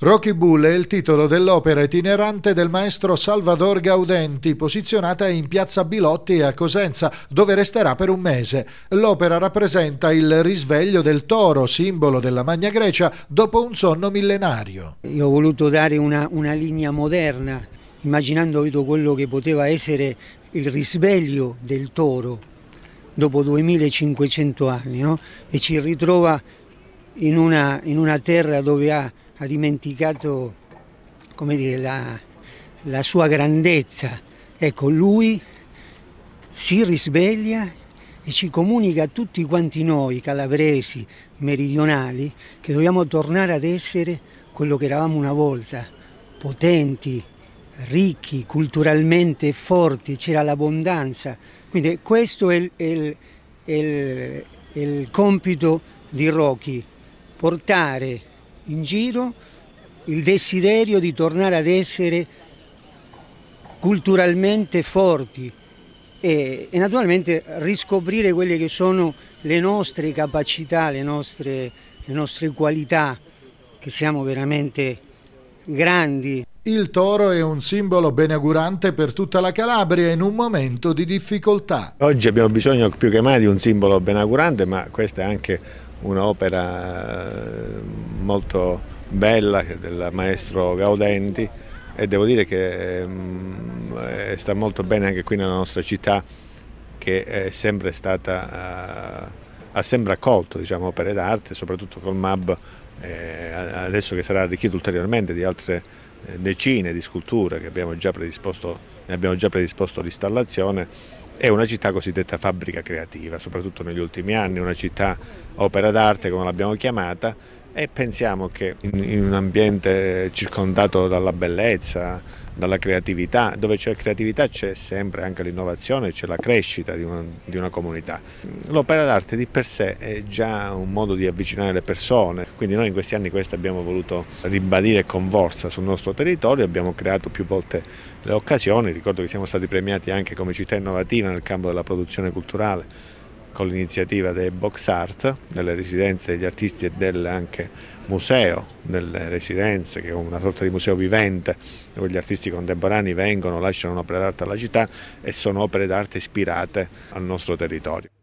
Rocky Bull è il titolo dell'opera itinerante del maestro Salvador Gaudenti, posizionata in piazza Bilotti a Cosenza, dove resterà per un mese. L'opera rappresenta il risveglio del toro, simbolo della Magna Grecia, dopo un sonno millenario. Io ho voluto dare una, una linea moderna, immaginando quello che poteva essere il risveglio del toro dopo 2500 anni, no? e ci ritrova in una, in una terra dove ha ha dimenticato dire, la, la sua grandezza. Ecco, lui si risveglia e ci comunica a tutti quanti noi calabresi, meridionali, che dobbiamo tornare ad essere quello che eravamo una volta, potenti, ricchi, culturalmente forti, c'era l'abbondanza. Quindi questo è il, il, il, il compito di Rocky, portare in giro il desiderio di tornare ad essere culturalmente forti e, e naturalmente riscoprire quelle che sono le nostre capacità, le nostre, le nostre qualità, che siamo veramente grandi. Il toro è un simbolo benaugurante per tutta la Calabria in un momento di difficoltà. Oggi abbiamo bisogno più che mai di un simbolo benaugurante, ma questa è anche un'opera eh, molto bella del maestro Gaudenti e devo dire che mm, eh, sta molto bene anche qui nella nostra città che è sempre stata eh, ha sempre accolto diciamo, opere d'arte, soprattutto col MAB, eh, adesso che sarà arricchito ulteriormente di altre eh, decine di sculture che abbiamo già predisposto, ne abbiamo già predisposto l'installazione, è una città cosiddetta fabbrica creativa, soprattutto negli ultimi anni, una città opera d'arte come l'abbiamo chiamata, e pensiamo che in, un ambiente circondato dalla bellezza, dalla creatività, dove c'è creatività c'è sempre anche l'innovazione, c'è la crescita di una, di una comunità. L'opera d'arte di per sé è già un modo di avvicinare le persone, quindi noi in questi anni questo abbiamo voluto ribadire con forza sul nostro territorio, abbiamo creato più volte le occasioni, ricordo che siamo stati premiati anche come città innovativa nel campo della produzione culturale con l'iniziativa dei Box Art, delle residenze degli artisti e del anche museo, delle residenze che è una sorta di museo vivente dove gli artisti contemporanei vengono, lasciano un'opera d'arte alla città e sono opere d'arte ispirate al nostro territorio.